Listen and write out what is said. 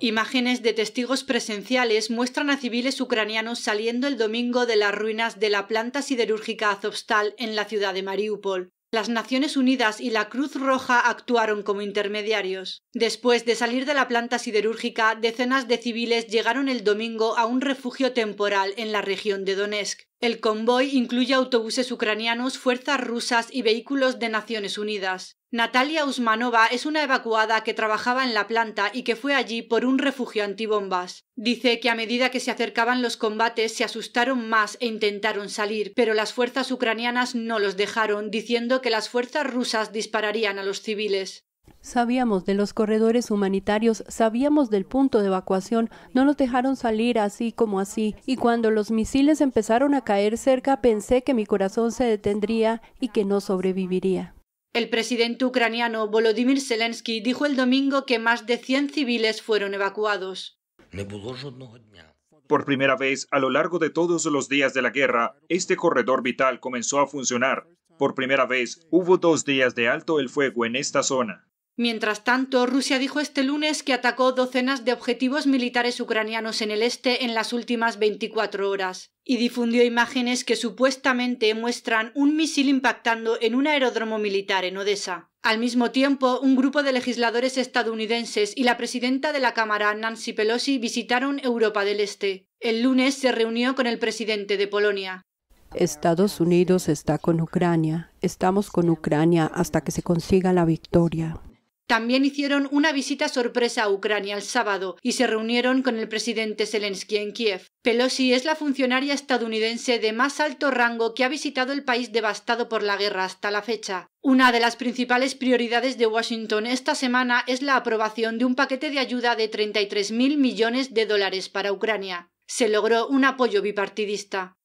Imágenes de testigos presenciales muestran a civiles ucranianos saliendo el domingo de las ruinas de la planta siderúrgica Azovstal en la ciudad de Mariupol. Las Naciones Unidas y la Cruz Roja actuaron como intermediarios. Después de salir de la planta siderúrgica, decenas de civiles llegaron el domingo a un refugio temporal en la región de Donetsk. El convoy incluye autobuses ucranianos, fuerzas rusas y vehículos de Naciones Unidas. Natalia Usmanova es una evacuada que trabajaba en la planta y que fue allí por un refugio antibombas. Dice que a medida que se acercaban los combates se asustaron más e intentaron salir, pero las fuerzas ucranianas no los dejaron, diciendo que las fuerzas rusas dispararían a los civiles. Sabíamos de los corredores humanitarios, sabíamos del punto de evacuación, no nos dejaron salir así como así, y cuando los misiles empezaron a caer cerca pensé que mi corazón se detendría y que no sobreviviría. El presidente ucraniano Volodymyr Zelensky dijo el domingo que más de 100 civiles fueron evacuados. Por primera vez a lo largo de todos los días de la guerra, este corredor vital comenzó a funcionar. Por primera vez hubo dos días de alto el fuego en esta zona. Mientras tanto, Rusia dijo este lunes que atacó docenas de objetivos militares ucranianos en el este en las últimas 24 horas y difundió imágenes que supuestamente muestran un misil impactando en un aeródromo militar en Odessa. Al mismo tiempo, un grupo de legisladores estadounidenses y la presidenta de la Cámara, Nancy Pelosi, visitaron Europa del Este. El lunes se reunió con el presidente de Polonia. Estados Unidos está con Ucrania. Estamos con Ucrania hasta que se consiga la victoria. También hicieron una visita sorpresa a Ucrania el sábado y se reunieron con el presidente Zelensky en Kiev. Pelosi es la funcionaria estadounidense de más alto rango que ha visitado el país devastado por la guerra hasta la fecha. Una de las principales prioridades de Washington esta semana es la aprobación de un paquete de ayuda de mil millones de dólares para Ucrania. Se logró un apoyo bipartidista.